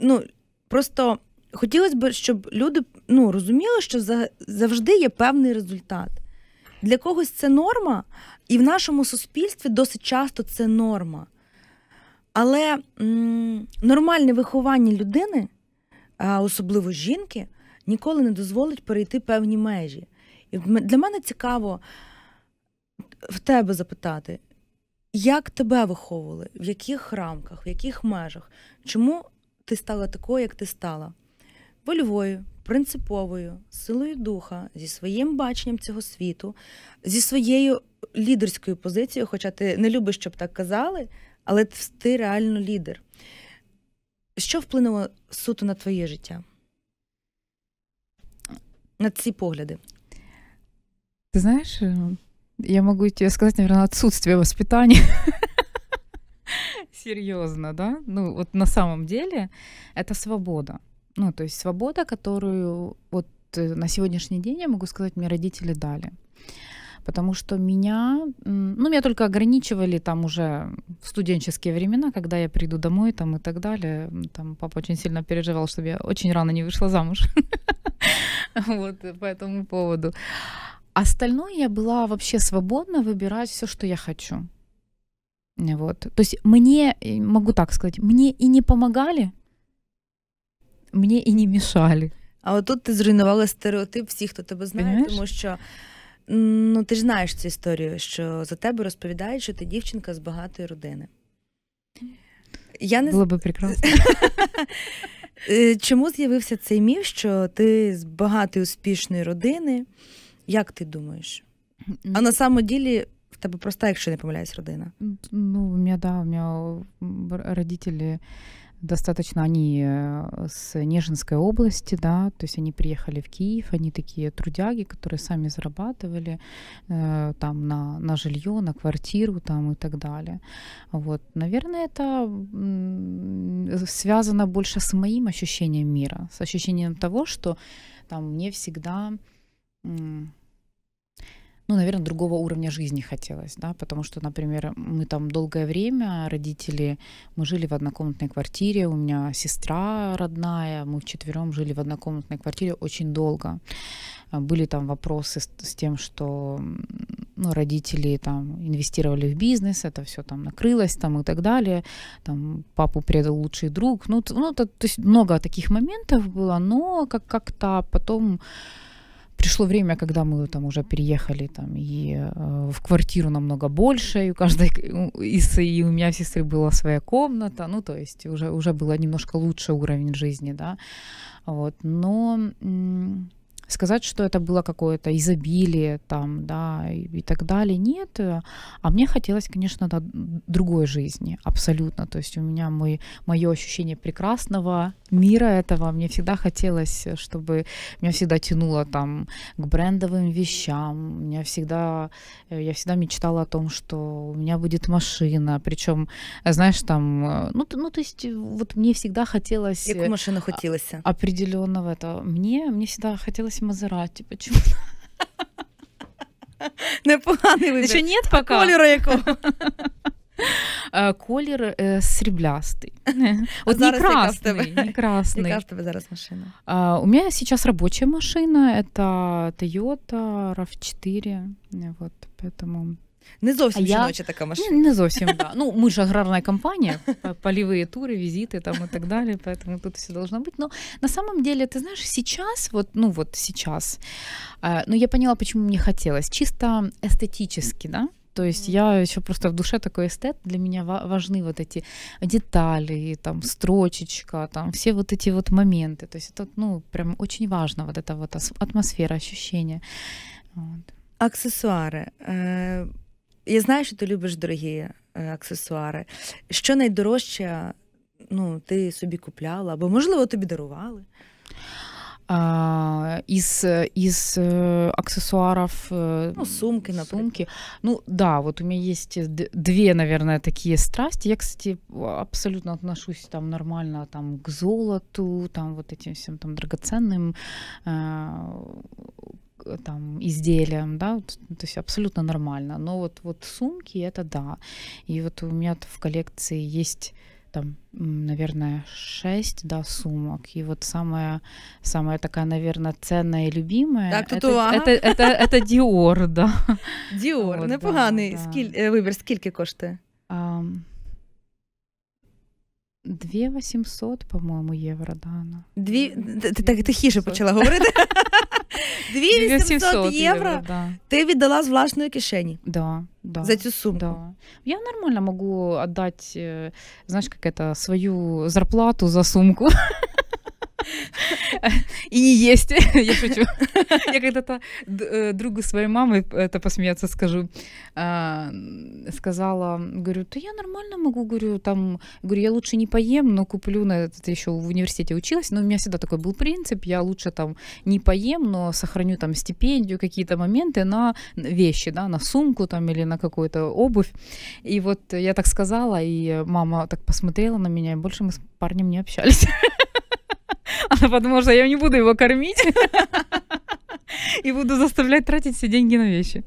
ну просто хотілося б, щоб люди ну, розуміли, що завжди є певний результат. Для когось це норма, і в нашому суспільстві досить часто це норма. Але м- нормальне виховання людини а особливо жінки, ніколи не дозволить перейти певні межі. І для мене цікаво в тебе запитати, як тебе виховували, в яких рамках, в яких межах, чому ти стала такою, як ти стала? Вольовою, принциповою, силою духа, зі своїм баченням цього світу, зі своєю лідерською позицією, хоча ти не любиш, щоб так казали, але ти реально лідер. Що вплинуло суто на твоє життя? На ці погляди? Ты знаешь, я могу тебе сказать, наверное, отсутствие воспитания. Серьезно, да? Ну, вот на самом деле это свобода. Ну, то есть свобода, которую вот э, на сегодняшний день, я могу сказать, мне родители дали потому что меня, ну, меня только ограничивали там уже в студенческие времена, когда я приду домой там и так далее. Там папа очень сильно переживал, чтобы я очень рано не вышла замуж. Вот э, по этому поводу. Остальное я была вообще свободна выбирать все, что я хочу. Вот. То есть мне, э, могу так сказать, мне и не помогали, мне и не мешали. А вот тут ты зруйнувала стереотип всіх, хто тебе знає, Понимаешь? тому що Ну, ти ж знаєш цю історію, що за тебе розповідають, що ти дівчинка з багатої родини. Я не... Було би прекрасно. Е, чому з'явився цей міф, що ти з багатої успішної родини? Як ти думаєш? А на самом деле в тебе проста, якщо не помиляюсь, родина? Ну, у мене, да, у мене родителі достаточно они э, с Нежинской области, да, то есть они приехали в Киев, они такие трудяги, которые сами зарабатывали э, там на, на жилье, на квартиру там и так далее. Вот, наверное, это э, связано больше с моим ощущением мира, с ощущением того, что там мне всегда ну, наверное, другого уровня жизни хотелось, да, потому что, например, мы там долгое время, родители, мы жили в однокомнатной квартире, у меня сестра родная, мы вчетвером жили в однокомнатной квартире очень долго. А, были там вопросы с, с тем, что ну, родители там инвестировали в бизнес, это все там накрылось там и так далее, там папу предал лучший друг, ну, ну то, то есть много таких моментов было, но как- как-то потом пришло время, когда мы там уже переехали там и э, в квартиру намного больше, и у каждой из и у меня сестры была своя комната, ну то есть уже уже было немножко лучше уровень жизни, да, вот, но м- сказать, что это было какое-то изобилие там, да, и, и так далее, нет. А мне хотелось, конечно, да, другой жизни, абсолютно. То есть у меня мой, мое ощущение прекрасного мира этого, мне всегда хотелось, чтобы меня всегда тянуло там к брендовым вещам, меня всегда, э, я всегда мечтала о том, что у меня будет машина, причем, знаешь, там, э, ну, ну то есть э, вот мне всегда хотелось... Какую машину хотелось? Определенного этого. Мне, мне всегда хотелось хотелось Мазераті, почему? Непоганий вибір. Що нет а пока. Кольору якого? Э, Колір е, э, сріблястий. А От не красный, не красный. Яка в тебе зараз машина? А, у меня сейчас рабочая машина, это Toyota RAV4, вот, поэтому не зовсім а жіноча я... така машина. Не, не зовсім, да. Ну, мы же аграрная компания, полевые туры, визиты там и так далее, поэтому тут все должно быть. Но на самом деле, ты знаешь, сейчас, вот, ну вот сейчас, э, ну я поняла, почему мне хотелось. Чисто эстетически, да, то есть я еще просто в душе такой эстет, для меня важны вот эти детали, там строчечка, там все вот эти вот моменты. То есть это, ну, прям очень важно, вот эта вот атмосфера, ощущение. Вот. Аксессуары. Э, я знаю, що ти любиш дорогі е, аксесуари. Що найдорожче ну, ти собі купляла, або, можливо, тобі дарували? А, из, из аксессуаров ну, сумки, на сумки. Ну да, вот у меня есть две, наверное, такие страсти. Я, кстати, абсолютно отношусь там нормально там к золоту, там вот этим всем там драгоценным а, там, изделиям, да, вот, ну, то есть абсолютно нормально. Но вот, вот сумки это да. И вот у меня в коллекции есть там, наверное, 6 да, сумок. И вот самая, самая такая, наверное, ценная и любимая так, тут это, увага. это, это, это Dior, да. Dior, вот, непоганий да, да. Скіль, э, вибір. Скільки коштує? А, 2800, по-моєму, євро, да. Дві... Так тихіше почала говорити. 2800 євро да. ти віддала з власної кишені. Да, За цю сумку. Да. Я нормально могу отдать, э, знаешь, как это, свою зарплату за сумку. И не есть, я шучу. Я когда-то э, другу своей мамы, это посмеяться скажу, а, сказала, говорю, да я нормально могу, говорю, там, говорю, я лучше не поем, но куплю, на это еще в университете училась, но у меня всегда такой был принцип, я лучше там не поем, но сохраню там стипендию, какие-то моменты на вещи, да, на сумку там или на какую-то обувь. И вот я так сказала, и мама так посмотрела на меня, и больше мы с парнем не общались. Она подумала, что я не буду его кормить и буду заставлять тратить все деньги на вещи.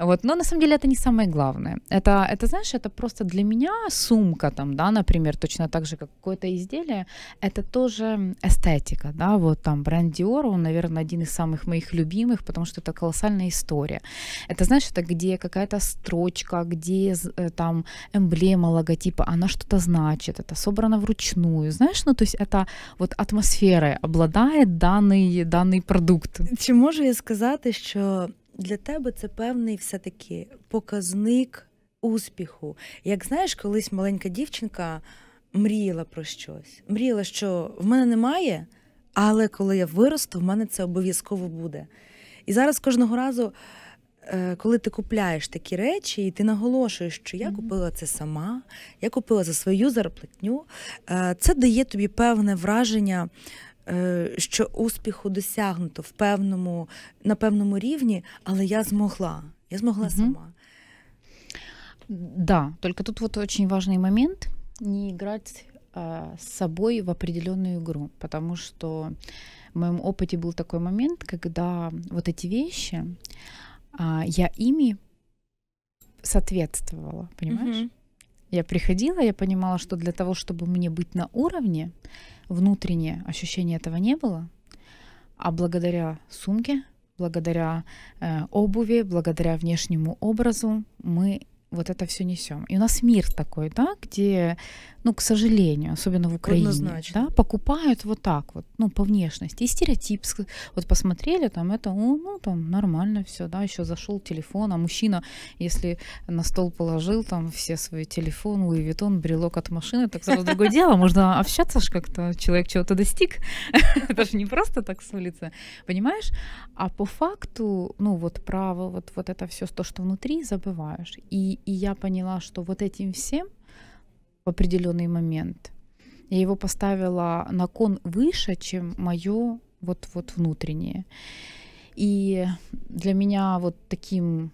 Вот. Но на самом деле это не самое главное. Это, это, знаешь, это просто для меня сумка, там, да, например, точно так же, как какое-то изделие, это тоже эстетика, да, вот там бренд Dior, он, наверное, один из самых моих любимых, потому что это колоссальная история. Это, знаешь, это где какая-то строчка, где э, там эмблема логотипа, она что-то значит, это собрано вручную, знаешь, ну, то есть это вот атмосфера обладает данный, данный продукт. Чем можу я сказати, що для тебе це певний все-таки показник успіху. Як знаєш, колись маленька дівчинка мріяла про щось. Мріяла, що в мене немає, але коли я виросту, в мене це обов'язково буде. І зараз кожного разу. Е, коли ти купляєш такі речі, і ти наголошуєш, що я купила це сама, я купила за свою зарплатню, е, це дає тобі певне враження що успіху досягнуто в певному, на певному рівні, але я змогла. Я змогла угу. сама. Да, только тут вот очень важный момент не играть а, с собой в определенную игру, потому что в моем опыте был такой момент, когда вот эти вещи, а, я ими соответствовала, понимаешь? Угу. Я приходила, я понимала, что для того, чтобы мне быть на уровне, внутреннее ощущение этого не было, а благодаря сумке, благодаря э, обуви, благодаря внешнему образу мы вот это все несем. И у нас мир такой, да, где ну, к сожалению, особенно в Украине, Однозначно. да, покупают вот так вот, ну, по внешности. И стереотип, вот посмотрели, там это, о, ну, там нормально все, да, еще зашел телефон, а мужчина, если на стол положил там все свои телефоны, Луи Витон, брелок от машины, так сразу другое дело, можно общаться же как-то, человек чего-то достиг, это же не просто так с улицы, понимаешь? А по факту, ну, вот право, вот, вот это все, то, что внутри, забываешь. И, и я поняла, что вот этим всем определенный момент. Я его поставила на кон выше, чем мое вот, вот внутреннее. И для меня вот таким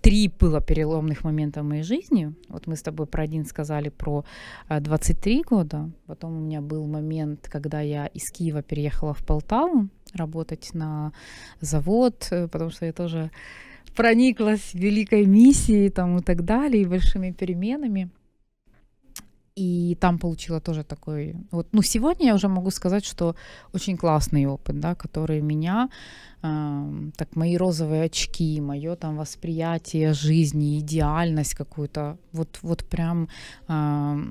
три было переломных момента в моей жизни. Вот мы с тобой про один сказали про 23 э, года. Потом у меня был момент, когда я из Киева переехала в Полтаву работать на завод, э, потому что я тоже прониклась великой миссией там и так далее, и большими переменами и там получила тоже такой... Вот, ну, сегодня я уже могу сказать, что очень классный опыт, да, который меня, э, так, мои розовые очки, мое там восприятие жизни, идеальность какую-то, вот, вот прям э,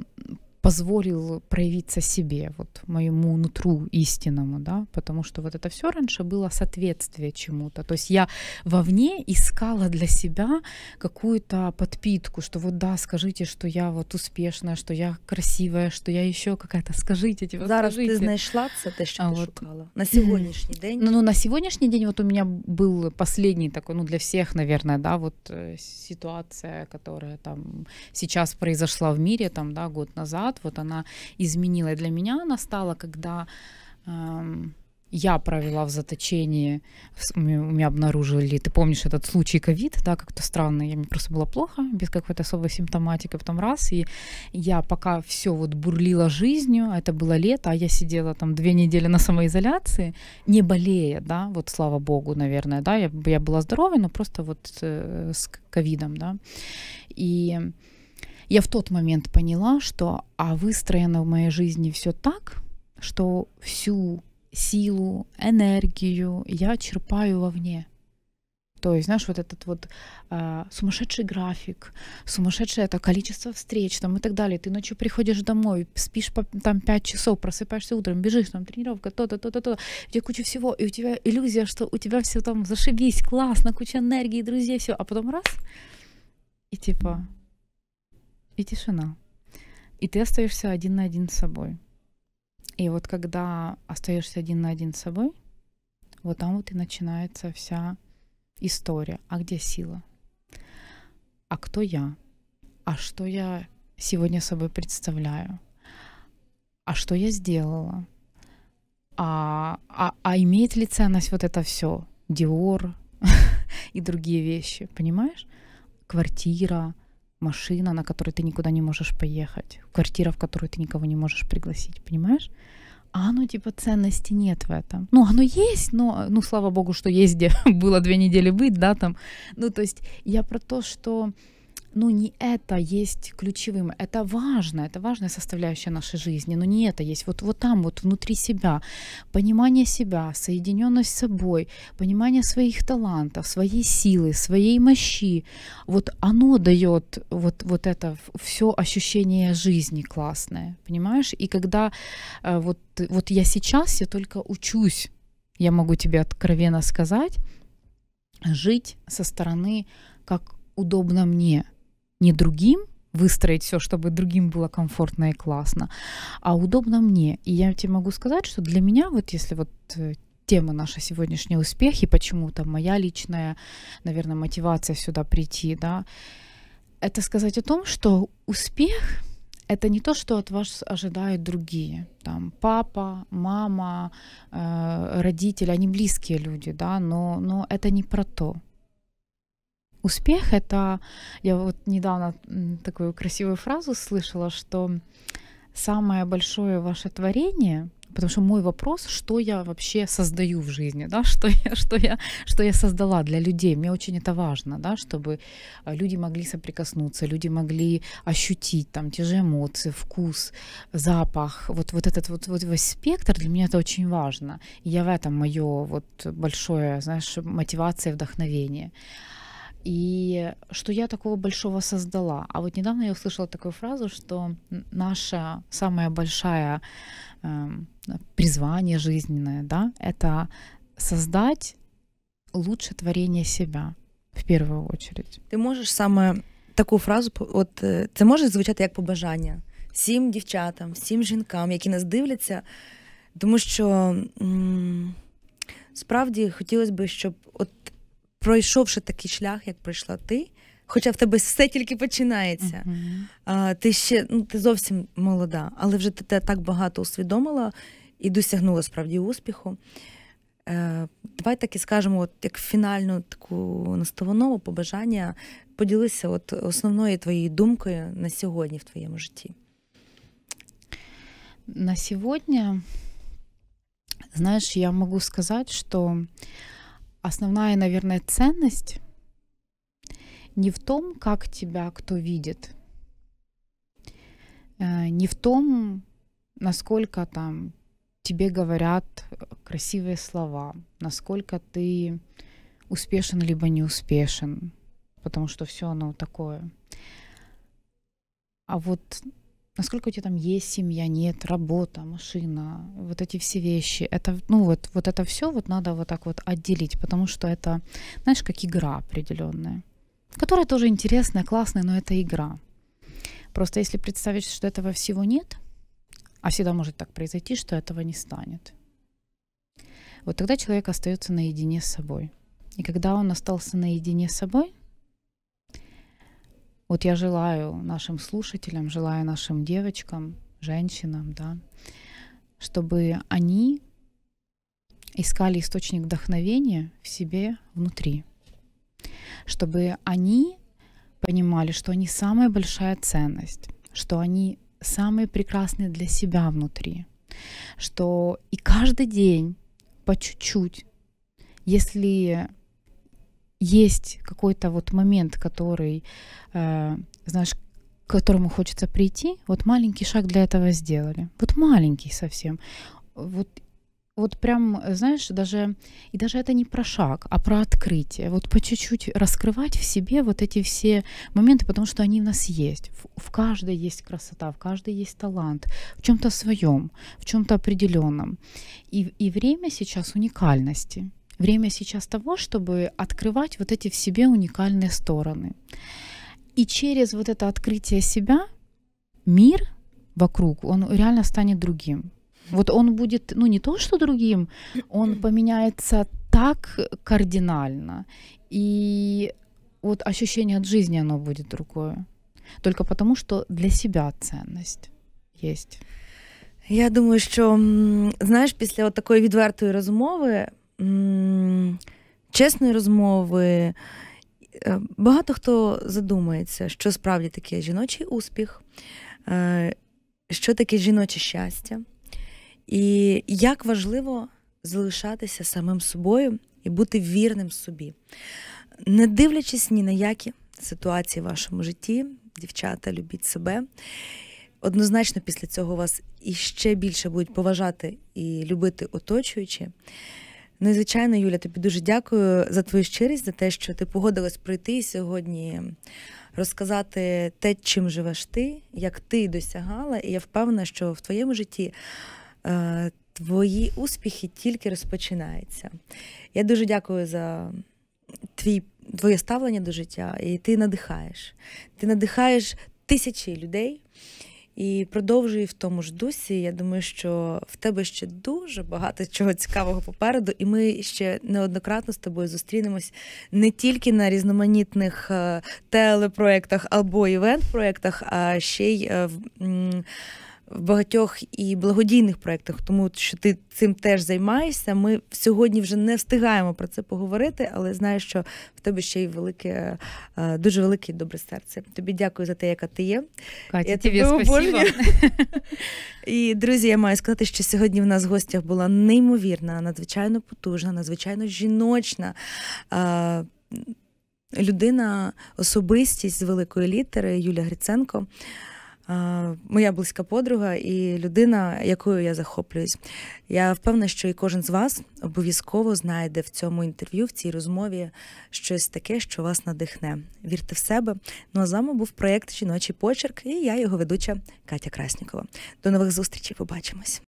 позволил проявиться себе, вот моему нутру истинному, да, потому что вот это все раньше было соответствие чему-то. То есть я вовне искала для себя какую-то подпитку, что вот да, скажите, что я вот успешная, что я красивая, что я еще какая-то, скажите, типа, Зараз скажите. ти знайшла це те, що а ти вот... на сегодняшний день? Ну, ну, на сегодняшний день вот у меня был последний такой, ну, для всех, наверное, да, вот э, ситуация, которая там сейчас произошла в мире, там, да, год назад, назад, вот она изменила. И для меня она стала, когда эм, я провела в заточении, у меня обнаружили, ты помнишь этот случай ковид, да, как-то странно, я мне просто было плохо, без какой-то особой симптоматики, потом раз, и я пока все вот бурлила жизнью, а это было лето, а я сидела там две недели на самоизоляции, не болея, да, вот слава богу, наверное, да, я, я была здоровой, но просто вот э, с ковидом, да, и я в тот момент поняла, что а выстроено в моей жизни все так, что всю силу, энергию я черпаю вовне. То есть, знаешь, вот этот вот э, сумасшедший график, сумасшедшее это количество встреч там, и так далее. Ты ночью приходишь домой, спишь по, там 5 часов, просыпаешься утром, бежишь, там тренировка, то-то, то-то, то то У тебя куча всего, и у тебя иллюзия, что у тебя все там зашибись, классно, куча энергии, друзей, все. А потом раз, и типа и тишина. И ты остаешься один на один с собой. И вот когда остаешься один на один с собой, вот там вот и начинается вся история. А где сила? А кто я? А что я сегодня собой представляю? А что я сделала? А, а, а имеет ли ценность вот это все? Диор и другие вещи, понимаешь? Квартира, машина, на которой ты никуда не можешь поехать, квартира, в которую ты никого не можешь пригласить, понимаешь? А оно типа ценности нет в этом. Ну, оно есть, но, ну, слава богу, что есть, где было две недели быть, да, там. Ну, то есть я про то, что но ну, не это есть ключевым. Это важно, это важная составляющая нашей жизни, но не это есть. Вот, вот там, вот внутри себя, понимание себя, соединенность с собой, понимание своих талантов, своей силы, своей мощи. Вот оно дает вот, вот это все ощущение жизни классное, понимаешь? И когда э, вот, вот я сейчас, я только учусь, я могу тебе откровенно сказать, жить со стороны, как удобно мне – не другим, выстроить все, чтобы другим было комфортно и классно, а удобно мне. И я тебе могу сказать, что для меня, вот если вот э, тема наша сегодняшний успех и почему там моя личная, наверное, мотивация сюда прийти, да, это сказать о том, что успех это не то, что от вас ожидают другие. Там папа, мама, э, родители, они близкие люди, да, но, но это не про то успех — это... Я вот недавно такую красивую фразу слышала, что самое большое ваше творение потому что мой вопрос, что я вообще создаю в жизни, да, что я, что я, что я создала для людей, мне очень это важно, да, чтобы э, люди могли соприкоснуться, люди могли ощутить там те же эмоции, вкус, запах, вот вот этот вот вот весь спектр для меня это очень важно, я в этом мое вот большое, знаешь, мотивация, вдохновение и что я такого большого создала. А вот недавно я услышала такую фразу, что наша самая большая э, призвание жизненное, да, это создать лучшее творение себя в первую очередь. Ты можешь самое такую фразу, от це э, може звучати як побажання всім дівчатам, всім жінкам, які нас дивляться, тому що м- справді хотілося б, щоб от пройшовши такий шлях, як пройшла ти, хоча в тебе все тільки починається, uh-huh. ти ще ну, ти зовсім молода, але вже ти так багато усвідомила і досягнула справді успіху. Е, давай так і скажемо, от як фінальну таку настанову побажання поділися от основною твоєю думкою на сьогодні в твоєму житті. На сьогодні, знаєш, я могу сказати, що основная, наверное, ценность не в том, как тебя кто видит, э, не в том, насколько там тебе говорят э, красивые слова, насколько ты успешен либо не успешен, потому что все оно такое. А вот насколько у тебя там есть семья, нет, работа, машина, вот эти все вещи. Это, ну вот, вот это все вот надо вот так вот отделить, потому что это, знаешь, как игра определенная, которая тоже интересная, классная, но это игра. Просто если представить, что этого всего нет, а всегда может так произойти, что этого не станет. Вот тогда человек остается наедине с собой. И когда он остался наедине с собой, вот я желаю нашим слушателям, желаю нашим девочкам, женщинам, да, чтобы они искали источник вдохновения в себе внутри, чтобы они понимали, что они самая большая ценность, что они самые прекрасные для себя внутри, что и каждый день по чуть-чуть, если есть какой-то вот момент, который, э, знаешь, к которому хочется прийти, вот маленький шаг для этого сделали. Вот маленький совсем. Вот вот прям, знаешь, даже и даже это не про шаг, а про открытие. Вот по чуть-чуть раскрывать в себе вот эти все моменты, потому что они у нас есть. В, в каждой есть красота, в каждой есть талант, в чем-то своем, в чем-то определенном. И, и время сейчас уникальности. Время сейчас того, чтобы открывать вот эти в себе уникальные стороны. И через вот это открытие себя мир вокруг, он реально станет другим. Вот он будет, ну не то что другим, он поменяется так кардинально. И вот ощущение от жизни оно будет другое. Только потому, что для себя ценность есть. Я думаю, що знаєш, після от такої відвертої розмови чесної розмови. Е, багато хто задумається, що справді таке жіночий успіх, е, що таке жіноче щастя, і як важливо залишатися самим собою і бути вірним собі, не дивлячись ні на які ситуації в вашому житті, дівчата, любіть себе. Однозначно, після цього вас іще більше будуть поважати і любити оточуючі. Ну і звичайно, Юля, тобі дуже дякую за твою щирість, за те, що ти погодилась прийти сьогодні розказати те, чим живеш ти, як ти досягала. І я впевнена, що в твоєму житті. Е, твої успіхи тільки розпочинаються. Я дуже дякую за твій, твоє ставлення до життя, і ти надихаєш. Ти надихаєш тисячі людей. І продовжує в тому ж дусі. Я думаю, що в тебе ще дуже багато чого цікавого попереду, і ми ще неоднократно з тобою зустрінемось не тільки на різноманітних е, телепроектах або івент-проектах, а ще й е, в в багатьох і благодійних проєктах, тому що ти цим теж займаєшся. Ми сьогодні вже не встигаємо про це поговорити, але знаю, що в тебе ще й велике, е, дуже велике і добре серце. Тобі дякую за те, яка ти є. Катя, я тобі спасибо. І друзі, я маю сказати, що сьогодні в нас в гостях була неймовірна, надзвичайно потужна, надзвичайно жіночна. Е, людина, особистість з великої літери Юлія Гриценко моя близька подруга і людина, якою я захоплююсь. Я впевнена, що і кожен з вас обов'язково знайде в цьому інтерв'ю, в цій розмові щось таке, що вас надихне. Вірте в себе. Ну а з вами був проєкт Жіночий почерк, і я його ведуча Катя Краснікова. До нових зустрічей. Побачимось.